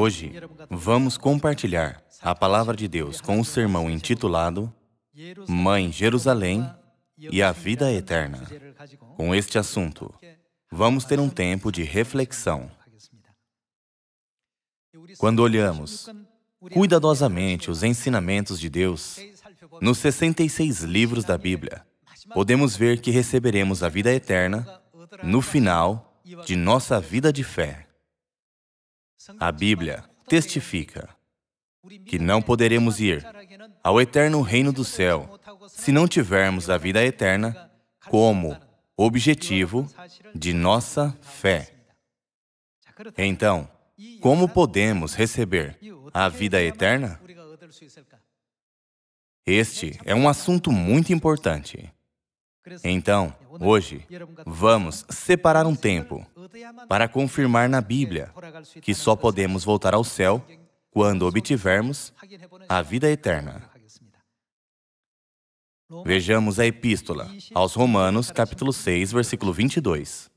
Hoje, vamos compartilhar a Palavra de Deus com o sermão intitulado Mãe Jerusalém e a Vida Eterna. Com este assunto, vamos ter um tempo de reflexão. Quando olhamos cuidadosamente os ensinamentos de Deus, nos 66 livros da Bíblia, podemos ver que receberemos a vida eterna no final de nossa vida de fé. A Bíblia testifica que não poderemos ir ao eterno reino do céu se não tivermos a vida eterna como objetivo de nossa fé. Então, como podemos receber a vida eterna? Este é um assunto muito importante. Então, Hoje, vamos separar um tempo para confirmar na Bíblia que só podemos voltar ao céu quando obtivermos a vida eterna. Vejamos a epístola aos Romanos, capítulo 6, versículo 22.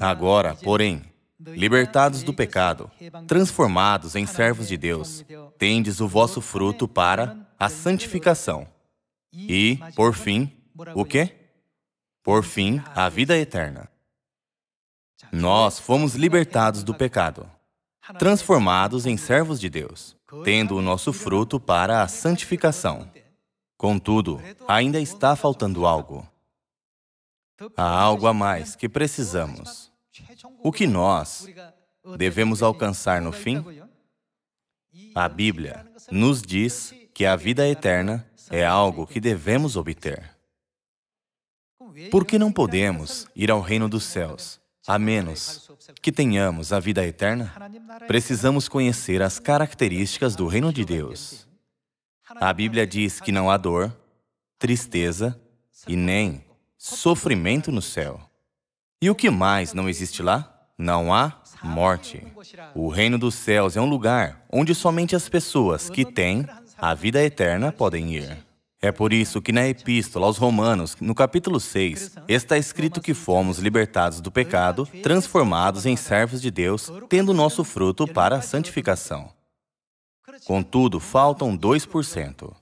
Agora, porém, libertados do pecado, transformados em servos de Deus, tendes o vosso fruto para a santificação e, por fim, o quê? Por fim, a vida é eterna. Nós fomos é libertados do pecado, é transformados em servos de Deus, tendo o nosso fruto para a santificação. Contudo, ainda está faltando algo. Há algo a mais que precisamos. O que nós devemos alcançar no fim? A Bíblia nos diz que a vida eterna é algo que devemos obter porque não podemos ir ao reino dos céus a menos que tenhamos a vida eterna? Precisamos conhecer as características do reino de Deus. A Bíblia diz que não há dor, tristeza e nem sofrimento no céu. E o que mais não existe lá? Não há morte. O reino dos céus é um lugar onde somente as pessoas que têm a vida eterna podem ir. É por isso que na Epístola aos Romanos, no capítulo 6, está escrito que fomos libertados do pecado, transformados em servos de Deus, tendo nosso fruto para a santificação. Contudo, faltam 2%.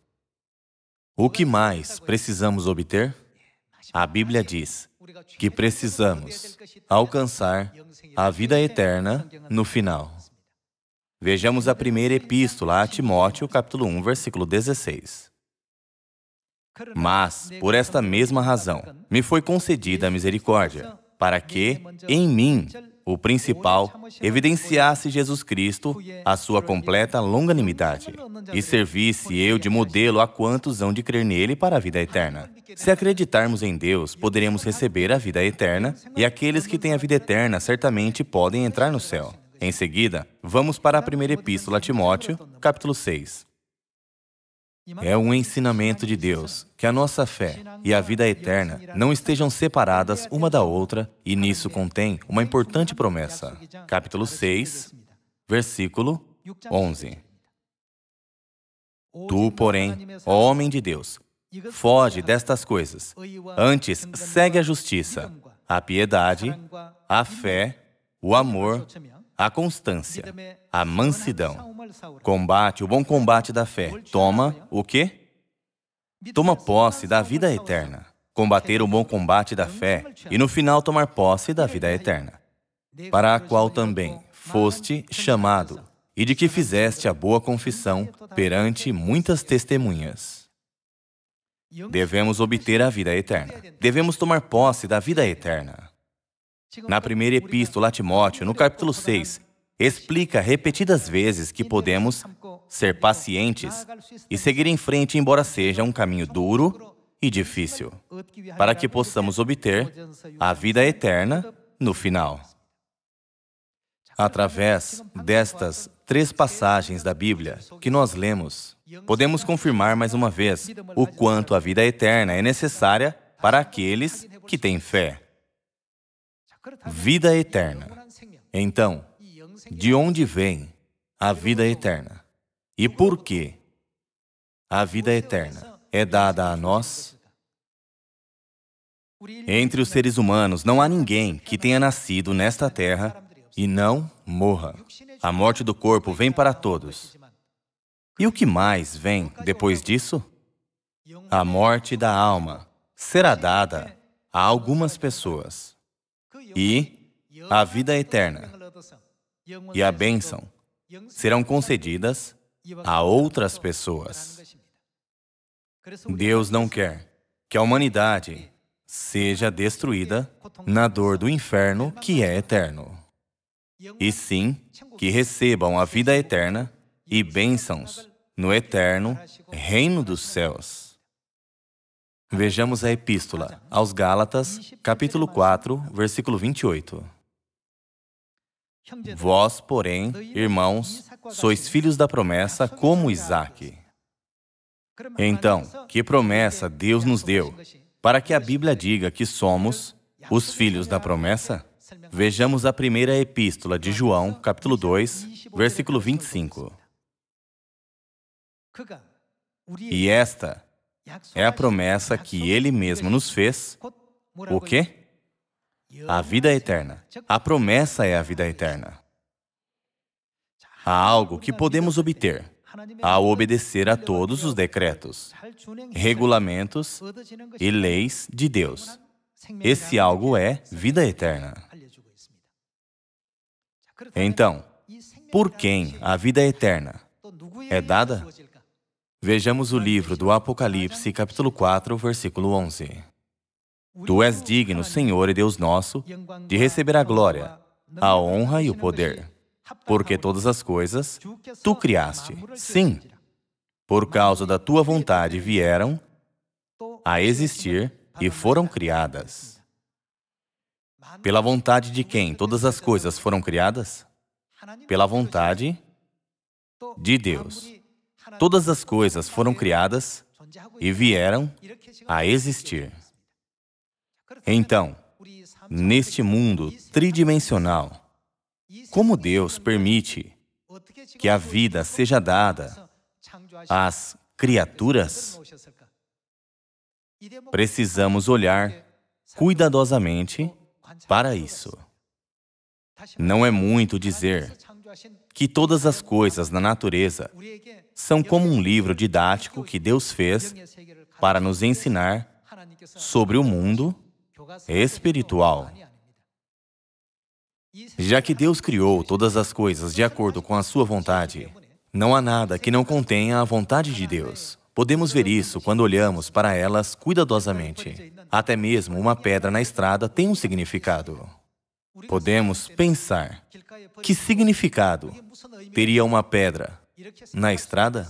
O que mais precisamos obter? A Bíblia diz que precisamos alcançar a vida eterna no final. Vejamos a primeira epístola a Timóteo, capítulo 1, versículo 16. Mas, por esta mesma razão, me foi concedida a misericórdia, para que, em mim, o principal, evidenciasse Jesus Cristo, a sua completa longanimidade, e servisse eu de modelo a quantos hão de crer nele para a vida eterna. Se acreditarmos em Deus, poderemos receber a vida eterna, e aqueles que têm a vida eterna certamente podem entrar no céu. Em seguida, vamos para a primeira epístola a Timóteo, capítulo 6. É um ensinamento de Deus que a nossa fé e a vida eterna não estejam separadas uma da outra, e nisso contém uma importante promessa. Capítulo 6, versículo 11. Tu, porém, ó homem de Deus, foge destas coisas. Antes, segue a justiça, a piedade, a fé, o amor a constância, a mansidão. Combate o bom combate da fé. Toma o quê? Toma posse da vida eterna. É Combater o bom combate da fé e no final tomar posse da vida eterna, para a qual também foste chamado e de que fizeste a boa confissão perante é muitas testemunhas. Devemos obter a vida eterna. Devemos tomar posse da vida eterna. Na primeira epístola a Timóteo, no capítulo 6, explica repetidas vezes que podemos ser pacientes e seguir em frente, embora seja um caminho duro e difícil, para que possamos obter a vida eterna no final. Através destas três passagens da Bíblia que nós lemos, podemos confirmar mais uma vez o quanto a vida eterna é necessária para aqueles que têm fé vida eterna. Então, de onde vem a vida eterna? E por que a vida eterna é dada a nós? Entre os seres humanos não há ninguém que tenha nascido nesta terra e não morra. A morte do corpo vem para todos. E o que mais vem depois disso? A morte da alma será dada a algumas pessoas e a vida eterna e a bênção serão concedidas a outras pessoas. Deus não quer que a humanidade seja destruída na dor do inferno que é eterno, e sim que recebam a vida eterna e bênçãos no eterno reino dos céus. Vejamos a epístola aos Gálatas, capítulo 4, versículo 28. Vós, porém, irmãos, sois filhos da promessa como Isaac. Então, que promessa Deus nos deu para que a Bíblia diga que somos os filhos da promessa? Vejamos a primeira epístola de João, capítulo 2, versículo 25. E esta é a promessa que ele mesmo nos fez. O quê? A vida eterna. A promessa é a vida eterna. Há algo que podemos obter ao obedecer a todos os decretos, regulamentos e leis de Deus. Esse algo é vida eterna. Então, por quem a vida eterna é dada? Vejamos o livro do Apocalipse, capítulo 4, versículo 11. Tu és digno, Senhor e Deus nosso, de receber a glória, a honra e o poder, porque todas as coisas tu criaste. Sim, por causa da tua vontade vieram a existir e foram criadas. Pela vontade de quem todas as coisas foram criadas? Pela vontade de Deus todas as coisas foram criadas e vieram a existir. Então, neste mundo tridimensional, como Deus permite que a vida seja dada às criaturas? Precisamos olhar cuidadosamente para isso. Não é muito dizer que todas as coisas na natureza são como um livro didático que Deus fez para nos ensinar sobre o mundo espiritual. Já que Deus criou todas as coisas de acordo com a sua vontade, não há nada que não contenha a vontade de Deus. Podemos ver isso quando olhamos para elas cuidadosamente. Até mesmo uma pedra na estrada tem um significado. Podemos pensar que significado teria uma pedra na estrada?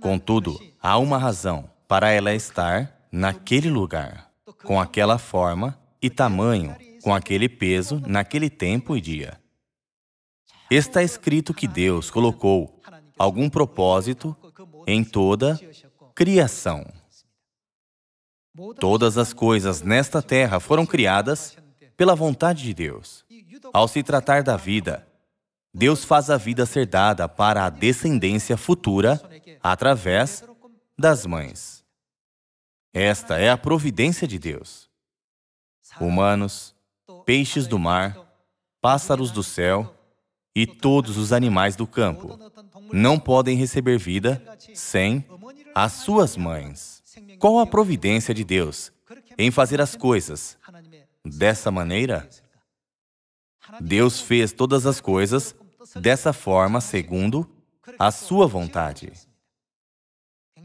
Contudo, há uma razão para ela estar naquele lugar, com aquela forma e tamanho, com aquele peso, naquele tempo e dia. Está escrito que Deus colocou algum propósito em toda criação. Todas as coisas nesta terra foram criadas pela vontade de Deus. Ao se tratar da vida, Deus faz a vida ser dada para a descendência futura através das mães. Esta é a providência de Deus. Humanos, peixes do mar, pássaros do céu e todos os animais do campo não podem receber vida sem as suas mães. Qual a providência de Deus em fazer as coisas dessa maneira? Deus fez todas as coisas dessa forma segundo a sua vontade.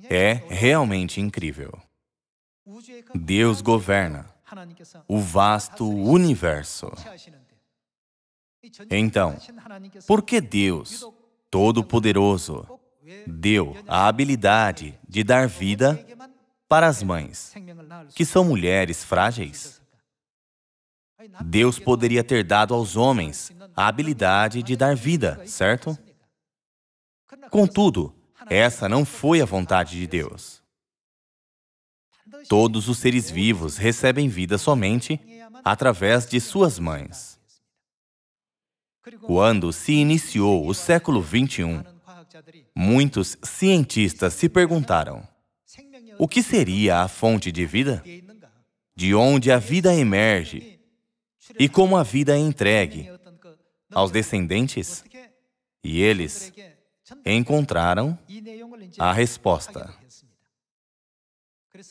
É realmente incrível. Deus governa o vasto universo. Então, por que Deus, Todo-Poderoso, deu a habilidade de dar vida para as mães, que são mulheres frágeis? Deus poderia ter dado aos homens a habilidade de dar vida, certo? Contudo, essa não foi a vontade de Deus. Todos os seres vivos recebem vida somente através de suas mães. Quando se iniciou o século XXI, muitos cientistas se perguntaram: o que seria a fonte de vida? De onde a vida emerge? e como a vida é entregue aos descendentes, e eles encontraram a resposta.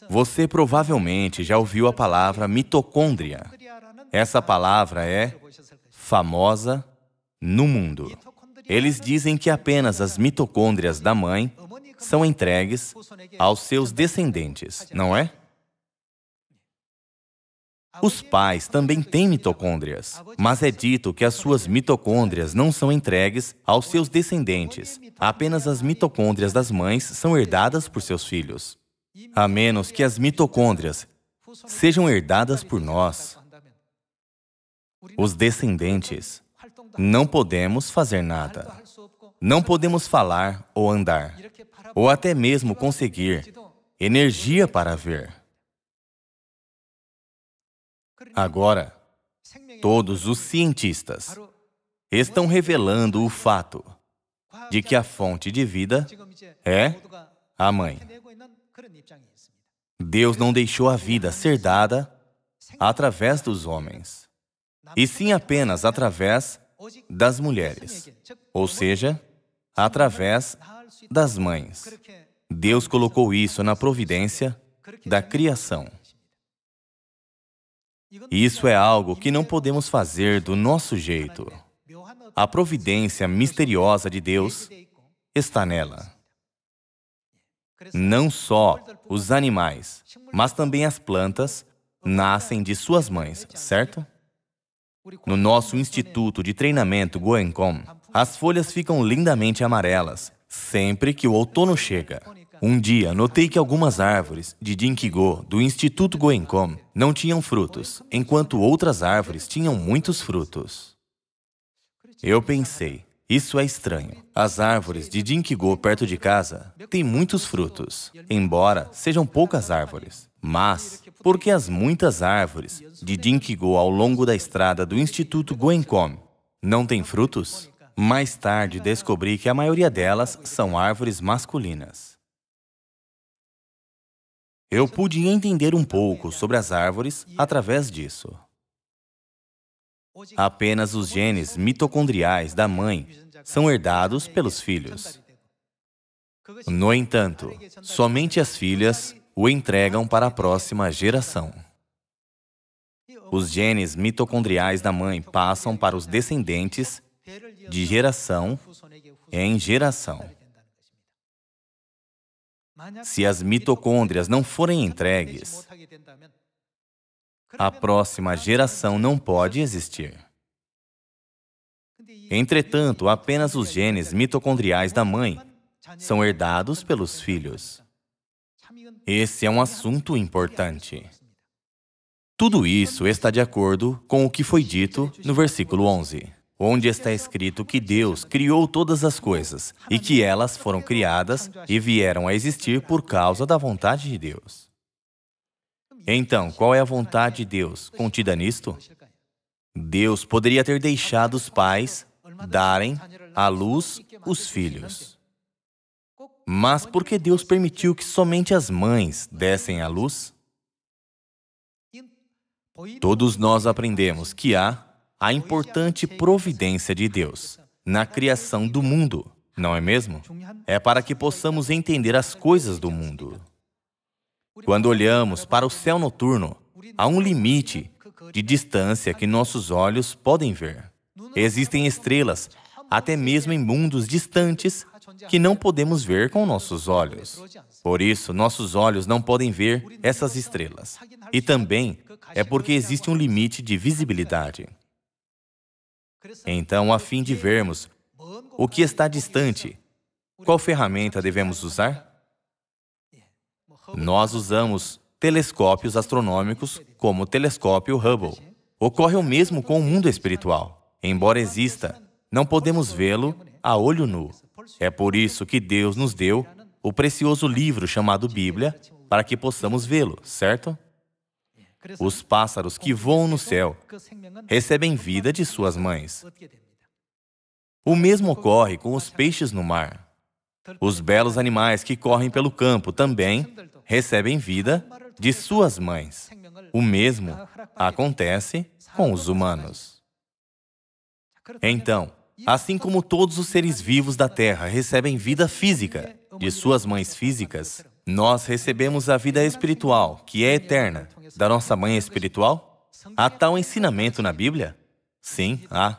Você provavelmente já ouviu a palavra mitocôndria. Essa palavra é famosa no mundo. Eles dizem que apenas as mitocôndrias da mãe são entregues aos seus descendentes, não é? Os pais também têm mitocôndrias, mas é dito que as suas mitocôndrias não são entregues aos seus descendentes. Apenas as mitocôndrias das mães são herdadas por seus filhos. A menos que as mitocôndrias sejam herdadas por nós, os descendentes. Não podemos fazer nada. Não podemos falar ou andar, ou até mesmo conseguir energia para ver. Agora, todos os cientistas estão revelando o fato de que a fonte de vida é a mãe. Deus não deixou a vida ser dada através dos homens, e sim apenas através das mulheres, ou seja, através das mães. Deus colocou isso na providência da criação. Isso é algo que não podemos fazer do nosso jeito. A providência misteriosa de Deus está nela. Não só os animais, mas também as plantas nascem de suas mães, certo? No nosso instituto de treinamento Goencom, as folhas ficam lindamente amarelas sempre que o outono chega. Um dia, notei que algumas árvores de Jinkigo do Instituto Goenkom não tinham frutos, enquanto outras árvores tinham muitos frutos. Eu pensei, isso é estranho. As árvores de Jinkigo perto de casa têm muitos frutos, embora sejam poucas árvores. Mas, por que as muitas árvores de Jinkigo ao longo da estrada do Instituto Goenkom não têm frutos? Mais tarde descobri que a maioria delas são árvores masculinas. Eu pude entender um pouco sobre as árvores através disso. Apenas os genes mitocondriais da mãe são herdados pelos filhos. No entanto, somente as filhas o entregam para a próxima geração. Os genes mitocondriais da mãe passam para os descendentes de geração em geração. Se as mitocôndrias não forem entregues, a próxima geração não pode existir. Entretanto, apenas os genes mitocondriais da mãe são herdados pelos filhos. Esse é um assunto importante. Tudo isso está de acordo com o que foi dito no versículo 11 onde está escrito que Deus criou todas as coisas e que elas foram criadas e vieram a existir por causa da vontade de Deus. Então, qual é a vontade de Deus contida nisto? Deus poderia ter deixado os pais darem à luz os filhos. Mas por que Deus permitiu que somente as mães dessem à luz? Todos nós aprendemos que há a importante providência de Deus na criação do mundo, não é mesmo? É para que possamos entender as coisas do mundo. Quando olhamos para o céu noturno, há um limite de distância que nossos olhos podem ver. Existem estrelas, até mesmo em mundos distantes, que não podemos ver com nossos olhos. Por isso, nossos olhos não podem ver essas estrelas. E também é porque existe um limite de visibilidade. Então, a fim de vermos o que está distante, qual ferramenta devemos usar? Nós usamos telescópios astronômicos como o telescópio Hubble. Ocorre o mesmo com o mundo espiritual. Embora exista, não podemos vê-lo a olho nu. É por isso que Deus nos deu o precioso livro chamado Bíblia para que possamos vê-lo, certo? os pássaros que voam no céu recebem vida de suas mães. O mesmo ocorre com os peixes no mar. Os belos animais que correm pelo campo também recebem vida de suas mães. O mesmo acontece com os humanos. Então, assim como todos os seres vivos da Terra recebem vida física de suas mães físicas, nós recebemos a vida espiritual, que é eterna, da nossa mãe espiritual? Há tal ensinamento na Bíblia? Sim, há.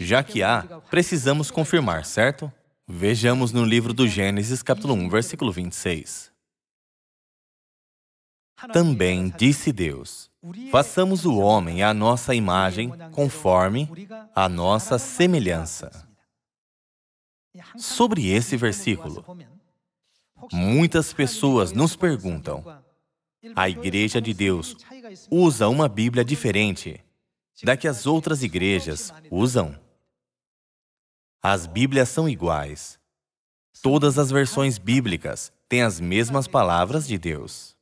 Já que há, precisamos confirmar, certo? Vejamos no livro do Gênesis, capítulo 1, versículo 26. Também disse Deus: façamos o homem à nossa imagem, conforme a nossa semelhança. Sobre esse versículo, Muitas pessoas nos perguntam: a Igreja de Deus usa uma Bíblia diferente da que as outras igrejas usam? As Bíblias são iguais. Todas as versões bíblicas têm as mesmas palavras de Deus.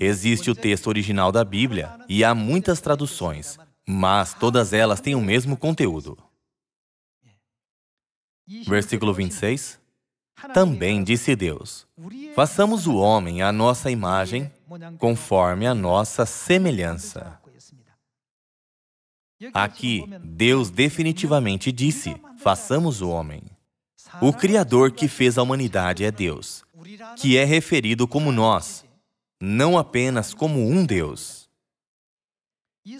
Existe o texto original da Bíblia e há muitas traduções, mas todas elas têm o mesmo conteúdo. Versículo 26. Também disse Deus: façamos o homem à nossa imagem, conforme a nossa semelhança. Aqui, Deus definitivamente disse: façamos o homem. O Criador que fez a humanidade é Deus, que é referido como nós, não apenas como um Deus.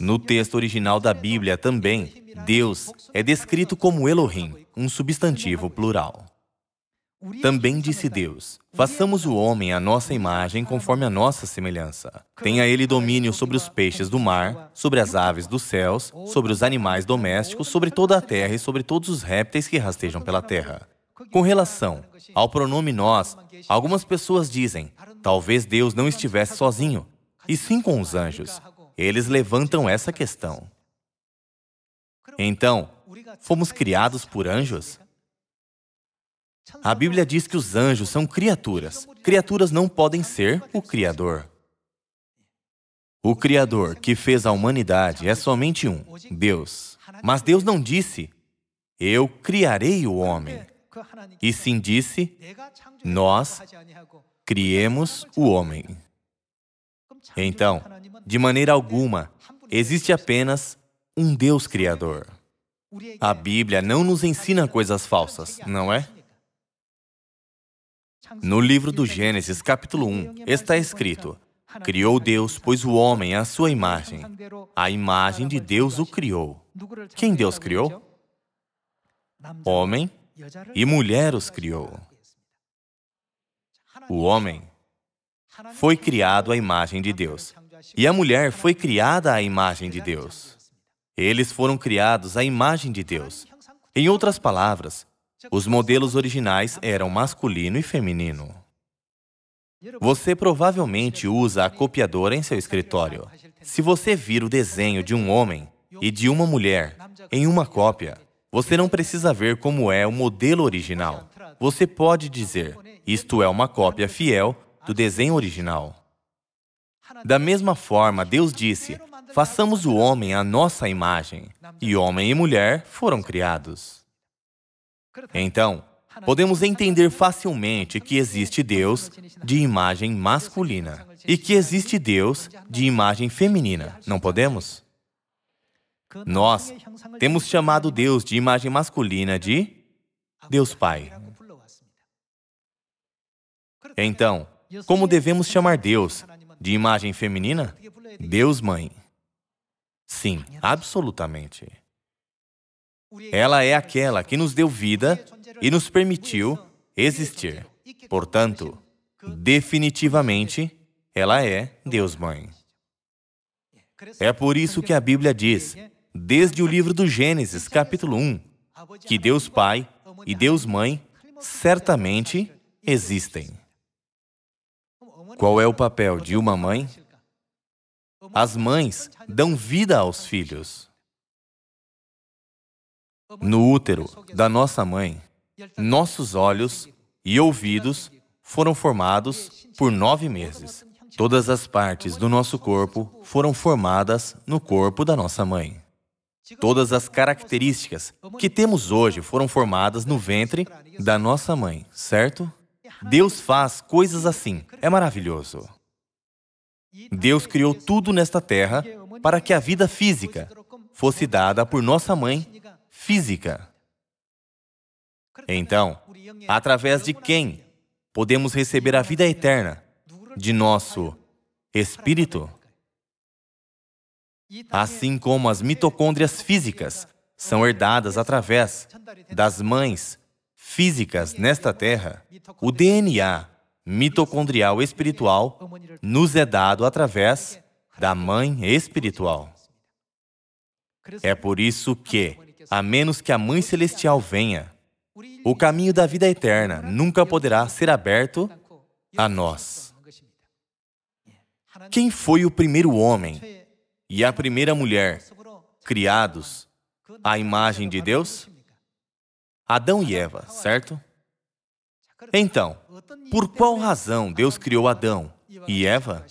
No texto original da Bíblia também, Deus é descrito como Elohim, um substantivo plural. Também disse Deus: Façamos o homem à nossa imagem, conforme a nossa semelhança. Tenha ele domínio sobre os peixes do mar, sobre as aves dos céus, sobre os animais domésticos, sobre toda a terra e sobre todos os répteis que rastejam pela terra. Com relação ao pronome nós, algumas pessoas dizem: talvez Deus não estivesse sozinho, e sim com os anjos. Eles levantam essa questão. Então, fomos criados por anjos? A Bíblia diz que os anjos são criaturas. Criaturas não podem ser o Criador. O Criador que fez a humanidade é somente um, Deus. Mas Deus não disse, eu criarei o homem. E sim disse, nós criemos o homem. Então, de maneira alguma, existe apenas um Deus Criador. A Bíblia não nos ensina coisas falsas, não é? No livro do Gênesis, capítulo 1, está escrito: Criou Deus, pois o homem à sua imagem. A imagem de Deus o criou. Quem Deus criou? Homem e mulher os criou. O homem foi criado à imagem de Deus, e a mulher foi criada à imagem de Deus. Eles foram criados à imagem de Deus. Em outras palavras, os modelos originais eram masculino e feminino. Você provavelmente usa a copiadora em seu escritório. Se você vir o desenho de um homem e de uma mulher em uma cópia, você não precisa ver como é o modelo original. Você pode dizer: isto é uma cópia fiel do desenho original. Da mesma forma, Deus disse: façamos o homem à nossa imagem, e homem e mulher foram criados. Então, podemos entender facilmente que existe Deus de imagem masculina e que existe Deus de imagem feminina. Não podemos? Nós temos chamado Deus de imagem masculina de Deus Pai. Então, como devemos chamar Deus de imagem feminina? Deus Mãe. Sim, absolutamente. Ela é aquela que nos deu vida e nos permitiu existir. Portanto, definitivamente, ela é Deus Mãe. É por isso que a Bíblia diz, desde o livro do Gênesis, capítulo 1, que Deus Pai e Deus Mãe certamente existem. Qual é o papel de uma mãe? As mães dão vida aos filhos. No útero da nossa mãe, nossos olhos e ouvidos foram formados por nove meses. Todas as partes do nosso corpo foram formadas no corpo da nossa mãe. Todas as características que temos hoje foram formadas no ventre da nossa mãe, certo? Deus faz coisas assim, é maravilhoso. Deus criou tudo nesta terra para que a vida física fosse dada por nossa mãe física. Então, então, através de quem podemos receber a vida eterna? De nosso espírito? Assim como as mitocôndrias físicas são herdadas através das mães físicas nesta terra, o DNA mitocondrial espiritual nos é dado através da mãe espiritual. É por isso que a menos que a Mãe Celestial venha, o caminho da vida eterna nunca poderá ser aberto a nós. Quem foi o primeiro homem e a primeira mulher criados à imagem de Deus? Adão e Eva, certo? Então, por qual razão Deus criou Adão e Eva?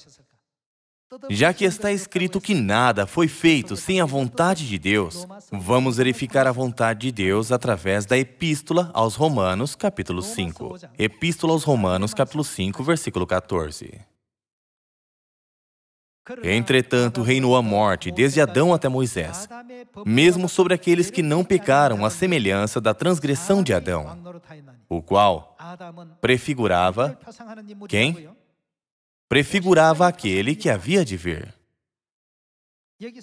Já que está escrito que nada foi feito sem a vontade de Deus, vamos verificar a vontade de Deus através da Epístola aos Romanos, capítulo 5. Epístola aos Romanos, capítulo 5, versículo 14. Entretanto, reinou a morte desde Adão até Moisés, mesmo sobre aqueles que não pecaram à semelhança da transgressão de Adão, o qual prefigurava quem? prefigurava aquele que havia de vir.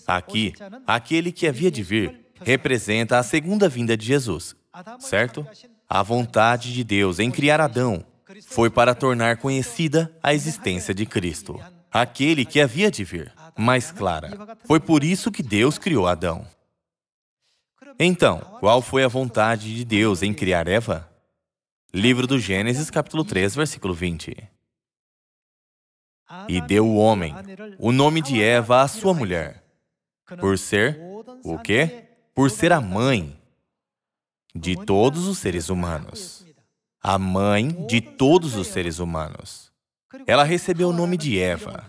Aqui, aquele que havia de vir representa a segunda vinda de Jesus, certo? A vontade de Deus em criar Adão foi para tornar conhecida a existência de Cristo, aquele que havia de vir, mais clara. Foi por isso que Deus criou Adão. Então, qual foi a vontade de Deus em criar Eva? Livro do Gênesis, capítulo 3, versículo 20 e deu o homem o nome de Eva à sua mulher, por ser o quê? Por ser a mãe de todos os seres humanos. A mãe de todos os seres humanos. Ela recebeu o nome de Eva.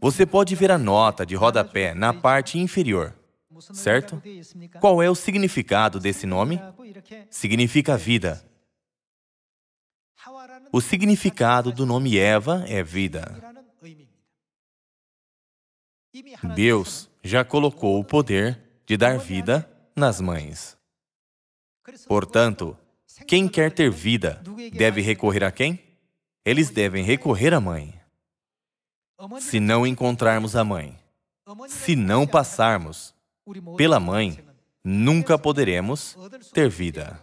Você pode ver a nota de rodapé na parte inferior, certo? Qual é o significado desse nome? Significa vida. O significado do nome Eva é vida. Deus já colocou o poder de dar vida nas mães. Portanto, quem quer ter vida deve recorrer a quem? Eles devem recorrer à mãe. Se não encontrarmos a mãe, se não passarmos pela mãe, nunca poderemos ter vida.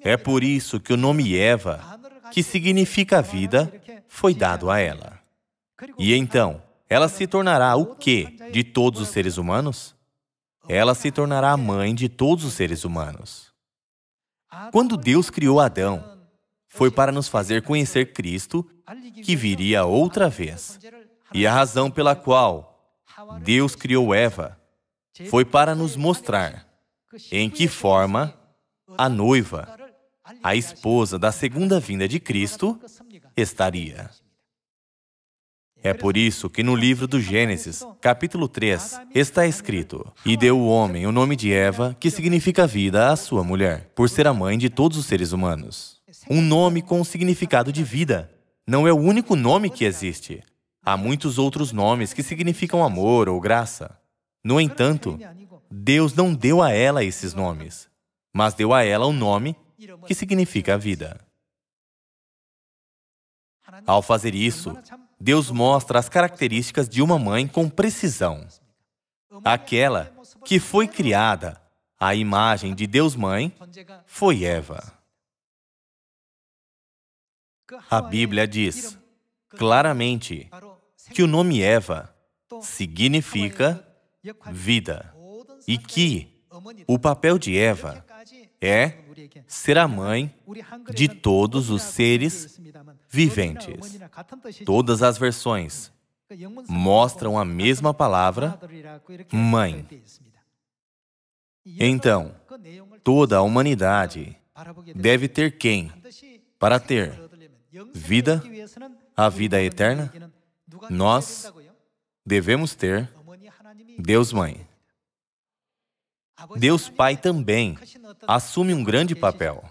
É por isso que o nome Eva, que significa vida, foi dado a ela. E então, ela se tornará o quê de todos os seres humanos? Ela se tornará a mãe de todos os seres humanos. Quando Deus criou Adão, foi para nos fazer conhecer Cristo, que viria outra vez. E a razão pela qual Deus criou Eva foi para nos mostrar em que forma a noiva, a esposa da segunda vinda de Cristo, estaria. É por isso que no livro do Gênesis, capítulo 3, está escrito: E deu o homem o nome de Eva, que significa vida, à sua mulher, por ser a mãe de todos os seres humanos. Um nome com significado de vida. Não é o único nome que existe. Há muitos outros nomes que significam amor ou graça. No entanto, Deus não deu a ela esses nomes, mas deu a ela um nome que significa vida. Ao fazer isso, Deus mostra as características de uma mãe com precisão. Aquela que foi criada à imagem de Deus Mãe foi Eva. A Bíblia diz claramente que o nome Eva significa vida e que o papel de Eva é será mãe de todos os seres viventes. Todas as versões mostram a mesma palavra, mãe. Então, toda a humanidade deve ter quem para ter vida, a vida eterna? Nós devemos ter Deus Mãe. Deus Pai também assume um grande papel.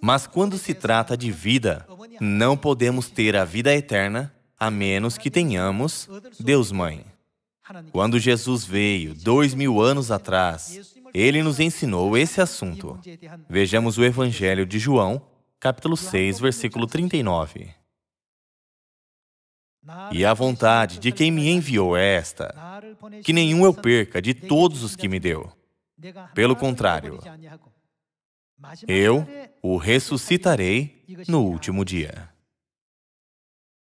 Mas quando se trata de vida, não podemos ter a vida eterna a menos que tenhamos Deus Mãe. Quando Jesus veio, dois mil anos atrás, ele nos ensinou esse assunto. Vejamos o Evangelho de João, capítulo 6, versículo 39. E a vontade de quem me enviou é esta: que nenhum eu perca de todos os que me deu, pelo contrário, eu o ressuscitarei no último dia.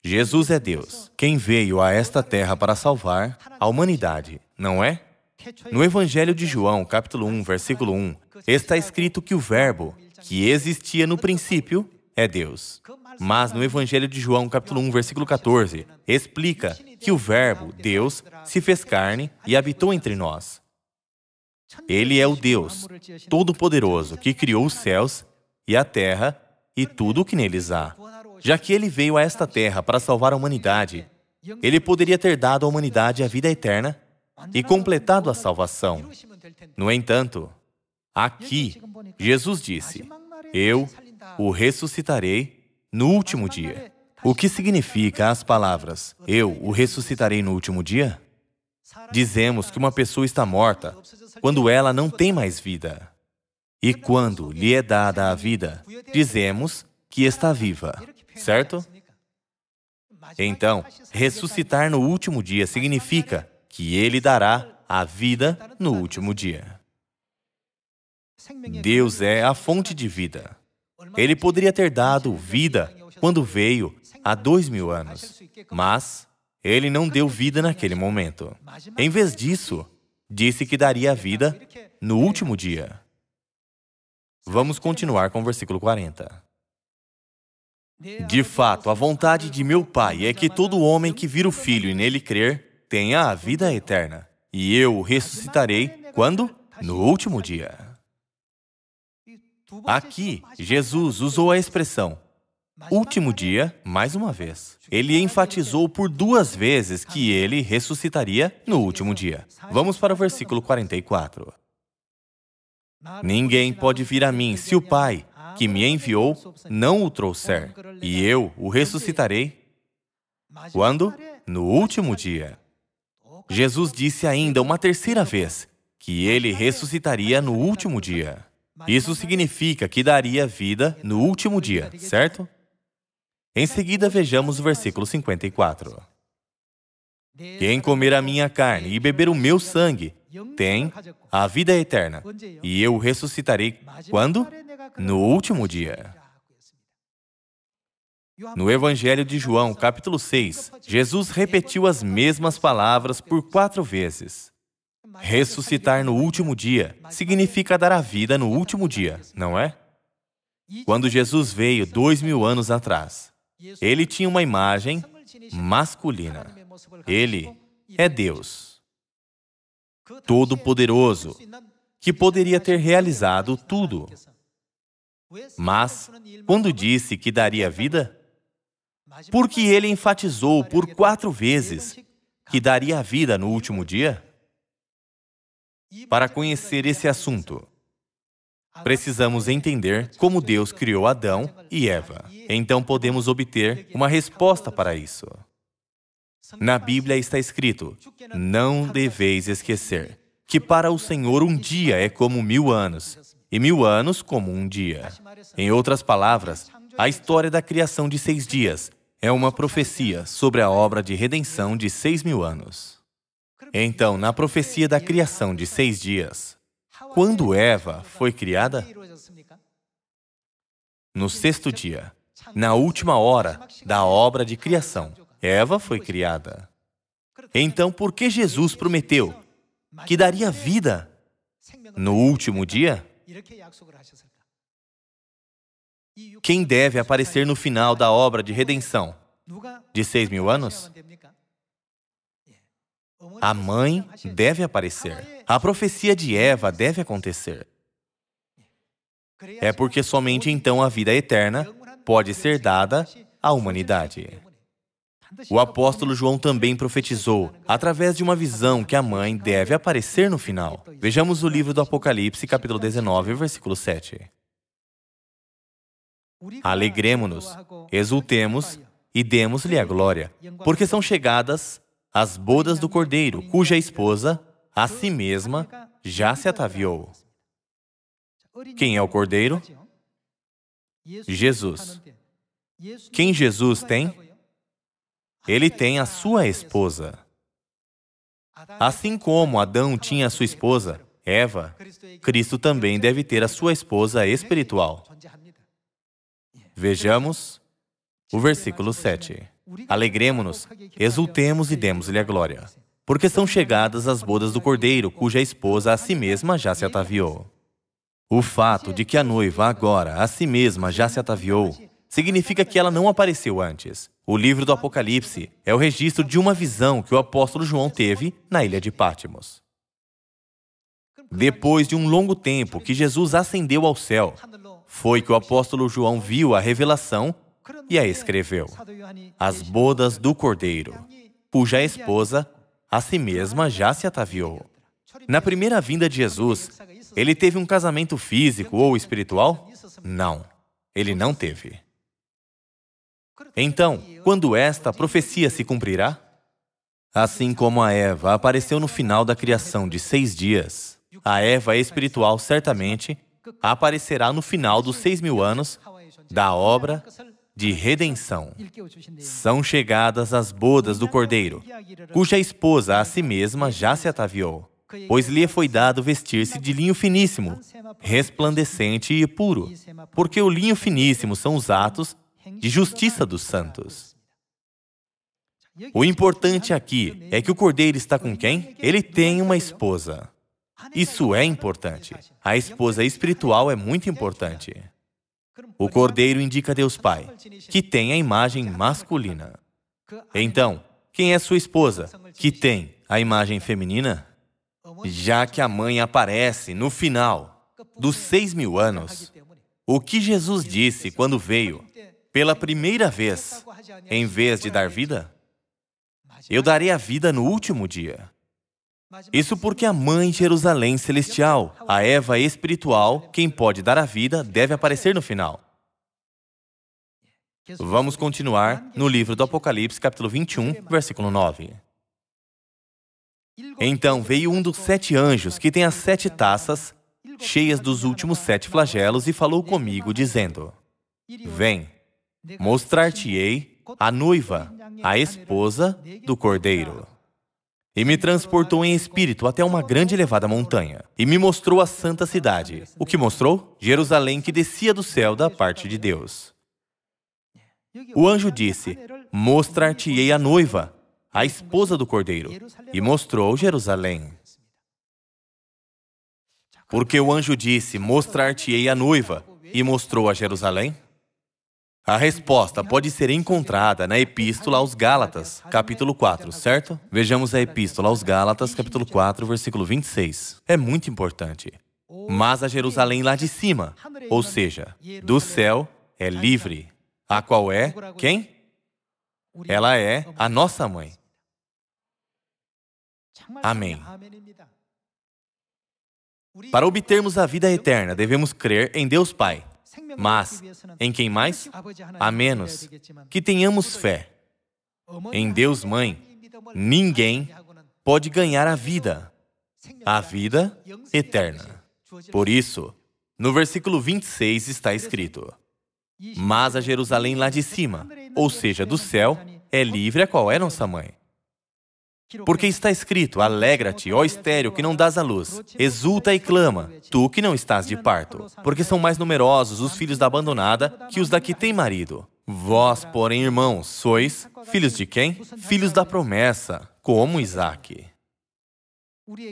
Jesus é Deus, quem veio a esta terra para salvar a humanidade, não é? No é Evangelho de João, capítulo 1, versículo 1, está escrito que o Verbo, que existia no princípio, é Deus. Mas no Evangelho de João, capítulo 1, versículo 14, explica que o Verbo, Deus, se fez carne e habitou entre nós. Ele é o Deus Todo-Poderoso que criou os céus e a terra e tudo o que neles há. Já que ele veio a esta terra para salvar a humanidade, ele poderia ter dado à humanidade a vida eterna e completado a salvação. No entanto, aqui, Jesus disse: Eu o ressuscitarei no último dia. O que significa as palavras: Eu o ressuscitarei no último dia? Dizemos que uma pessoa está morta quando ela não tem mais vida. E quando lhe é dada a vida, dizemos que está viva, certo? Então, ressuscitar no último dia significa que ele dará a vida no último dia. Deus é a fonte de vida. Ele poderia ter dado vida quando veio há dois mil anos, mas ele não deu vida naquele momento. Em vez disso, disse que daria a vida no último dia. Vamos continuar com o versículo 40. De fato, a vontade de meu Pai é que todo homem que vira o Filho e nele crer tenha a vida eterna, e eu o ressuscitarei quando? No último dia. Aqui, Jesus usou a expressão Último dia, mais uma vez. Ele enfatizou por duas vezes que ele ressuscitaria no último dia. Vamos para o versículo 44. Ninguém pode vir a mim se o Pai, que me enviou, não o trouxer, e eu o ressuscitarei. Quando? No último dia. Jesus disse ainda uma terceira vez que ele ressuscitaria no último dia. Isso significa que daria vida no último dia, certo? Em seguida, vejamos o versículo 54. Quem comer a minha carne e beber o meu sangue tem a vida eterna, e eu ressuscitarei quando? No último dia. No Evangelho de João, capítulo 6, Jesus repetiu as mesmas palavras por quatro vezes. Ressuscitar no último dia significa dar a vida no último dia, não é? Quando Jesus veio dois mil anos atrás, ele tinha uma imagem masculina. Ele é Deus, Todo-Poderoso, que poderia ter realizado tudo. Mas, quando disse que daria vida, porque ele enfatizou por quatro vezes que daria a vida no último dia? Para conhecer esse assunto, Precisamos entender como Deus criou Adão e Eva. Então podemos obter uma resposta para isso. Na Bíblia está escrito: Não deveis esquecer que para o Senhor um dia é como mil anos, e mil anos como um dia. Em outras palavras, a história da criação de seis dias é uma profecia sobre a obra de redenção de seis mil anos. Então, na profecia da criação de seis dias, quando Eva foi criada? No sexto dia, na última hora da obra de criação, Eva foi criada. Então, por que Jesus prometeu que daria vida no último dia? Quem deve aparecer no final da obra de redenção de seis mil anos? a mãe deve aparecer. A profecia de Eva deve acontecer. É porque somente então a vida eterna pode ser dada à humanidade. O apóstolo João também profetizou, através de uma visão, que a mãe deve aparecer no final. Vejamos o livro do Apocalipse, capítulo 19, versículo 7. Alegremos-nos, exultemos e demos-lhe a glória, porque são chegadas as bodas do cordeiro, cuja esposa, a si mesma, já se ataviou. Quem é o cordeiro? Jesus. Quem Jesus tem? Ele tem a sua esposa. Assim como Adão tinha sua esposa, Eva, Cristo também deve ter a sua esposa espiritual. Vejamos o versículo 7. Alegremos-nos, é exultemos e demos-lhe a glória, porque são chegadas as bodas do cordeiro, cuja esposa a si mesma já se ataviou. O fato de que a noiva agora a si mesma já se ataviou significa que ela não apareceu antes. O livro do Apocalipse é o registro de uma visão que o apóstolo João teve na ilha de Pátimos. Depois de um longo tempo que Jesus ascendeu ao céu, foi que o apóstolo João viu a revelação e aí escreveu: As bodas do cordeiro, cuja esposa a si mesma já se ataviou. Na primeira vinda de Jesus, ele teve um casamento físico ou espiritual? Não, ele não teve. Então, quando esta profecia se cumprirá? Assim como a Eva apareceu no final da criação de seis dias, a Eva espiritual certamente aparecerá no final dos seis mil anos da obra de redenção. É são chegadas as bodas do cordeiro, cuja esposa a si mesma já se ataviou, pois lhe foi dado vestir-se de linho finíssimo, resplandecente e puro, porque o linho finíssimo são os atos de justiça dos santos. O importante aqui é que o cordeiro está com quem? Ele tem uma esposa. Isso é importante. A esposa espiritual é muito importante. O cordeiro indica Deus Pai, que tem a imagem masculina. Então, quem é sua esposa, que tem a imagem feminina? Já que a mãe aparece no final dos seis mil anos, o que Jesus disse quando veio pela primeira vez, em vez de dar vida? Eu darei a vida no último dia. Isso porque a Mãe Jerusalém Celestial, a Eva espiritual, quem pode dar a vida, deve aparecer no final. Vamos continuar no livro do Apocalipse, capítulo 21, é versículo 9. Então veio um dos sete anjos, que tem as sete taças, cheias dos últimos sete flagelos, e falou comigo, dizendo: Vem, mostrar-te-ei a noiva, a esposa do cordeiro. E me transportou em espírito até uma grande elevada montanha, e me mostrou a santa cidade. O que mostrou? Jerusalém que descia do céu da parte de Deus. O anjo disse: Mostrar-te-ei a noiva, a esposa do cordeiro, e mostrou Jerusalém. Porque o anjo disse: Mostrar-te-ei a noiva, e mostrou a Jerusalém? A resposta pode ser encontrada na Epístola aos Gálatas, capítulo 4, certo? Vejamos a Epístola aos Gálatas, capítulo 4, versículo 26. É muito importante. Mas a Jerusalém lá de cima, ou seja, do céu, é livre. A qual é? Quem? Ela é a nossa mãe. Amém. Para obtermos a vida eterna, devemos crer em Deus Pai, mas em quem mais? A menos que tenhamos fé. Em Deus Mãe, ninguém pode ganhar a vida, a vida eterna. Por isso, no versículo 26 está escrito: Mas a Jerusalém lá de cima, ou seja, do céu, é livre a qual é nossa mãe. Porque está escrito: Alegra-te, ó estéreo, que não dás à luz, exulta e clama, tu que não estás de parto. Porque são mais numerosos os filhos da abandonada que os da que tem marido. Vós, porém, irmãos, sois filhos de quem? Filhos da promessa, como Isaac.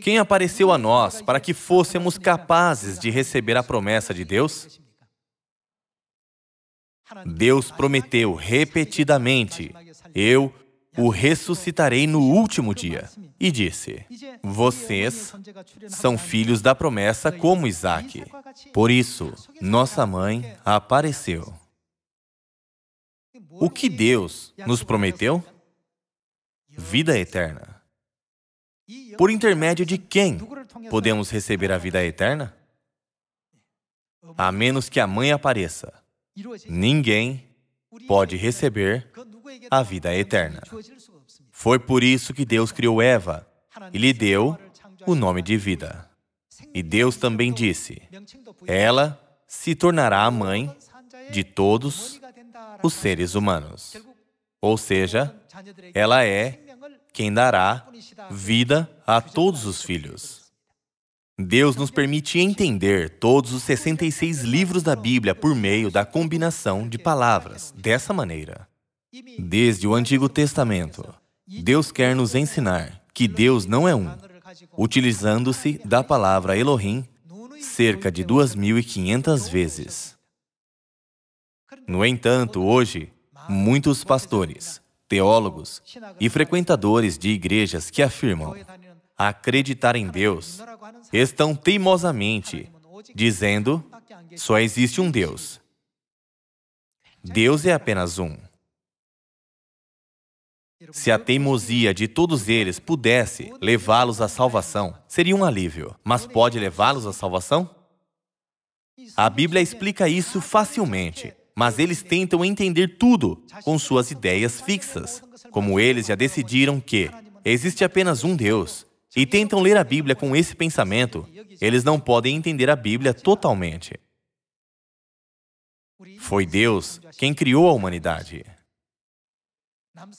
Quem apareceu a nós para que fôssemos capazes de receber a promessa de Deus? Deus prometeu repetidamente: Eu o ressuscitarei no último dia. E disse: Vocês são filhos da promessa como Isaac. Por isso, nossa mãe apareceu. O que Deus nos prometeu? Vida eterna. Por intermédio de quem podemos receber a vida eterna? A menos que a mãe apareça. Ninguém pode receber a vida eterna. Foi por isso que Deus criou Eva e lhe deu o nome de vida. E Deus também disse: Ela se tornará a mãe de todos os seres humanos. Ou seja, ela é quem dará vida a todos os filhos. Deus nos permite entender todos os 66 livros da Bíblia por meio da combinação de palavras, dessa maneira. Desde o Antigo Testamento, Deus quer nos ensinar que Deus não é um, utilizando-se da palavra Elohim cerca de 2.500 vezes. No entanto, hoje, muitos pastores, teólogos e frequentadores de igrejas que afirmam acreditar em Deus estão teimosamente dizendo: só existe um Deus. Deus é apenas um. Se a teimosia de todos eles pudesse levá-los à salvação, seria um alívio. Mas pode levá-los à salvação? A Bíblia explica isso facilmente, mas eles tentam entender tudo com suas ideias fixas. Como eles já decidiram que existe apenas um Deus e tentam ler a Bíblia com esse pensamento, eles não podem entender a Bíblia totalmente. Foi Deus quem criou a humanidade.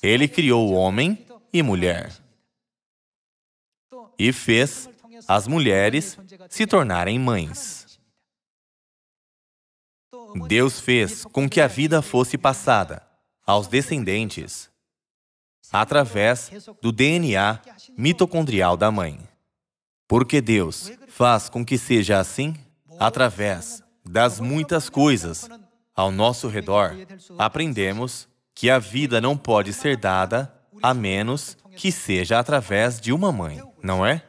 Ele criou o homem e mulher e fez as mulheres se tornarem mães. Deus fez com que a vida fosse passada aos descendentes através do DNA mitocondrial da mãe. Porque Deus faz com que seja assim através das muitas coisas ao nosso redor, aprendemos que a vida não pode ser dada a menos que seja através de uma mãe, não é?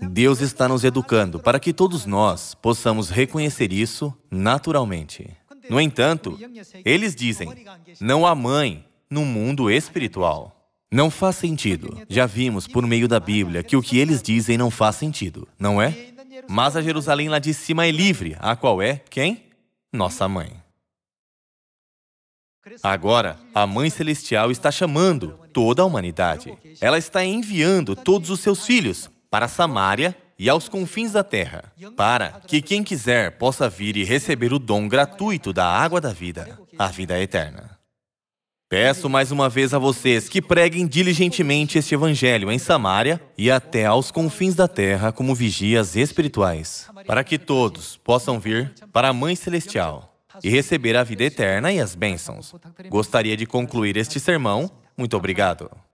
Deus está nos educando para que todos nós possamos reconhecer isso naturalmente. No entanto, eles dizem: não há mãe no mundo espiritual. Não faz sentido. Já vimos por meio da Bíblia que o que eles dizem não faz sentido, não é? Mas a Jerusalém lá de cima é livre, a qual é? Quem? Nossa mãe. Agora, a Mãe Celestial está chamando toda a humanidade. Ela está enviando todos os seus filhos para Samária e aos confins da terra, para que quem quiser possa vir e receber o dom gratuito da água da vida, a vida eterna. Peço mais uma vez a vocês que preguem diligentemente este evangelho em Samária e até aos confins da terra como vigias espirituais, para que todos possam vir para a Mãe Celestial e receber a vida eterna e as bênçãos. Gostaria de concluir este sermão. Muito obrigado.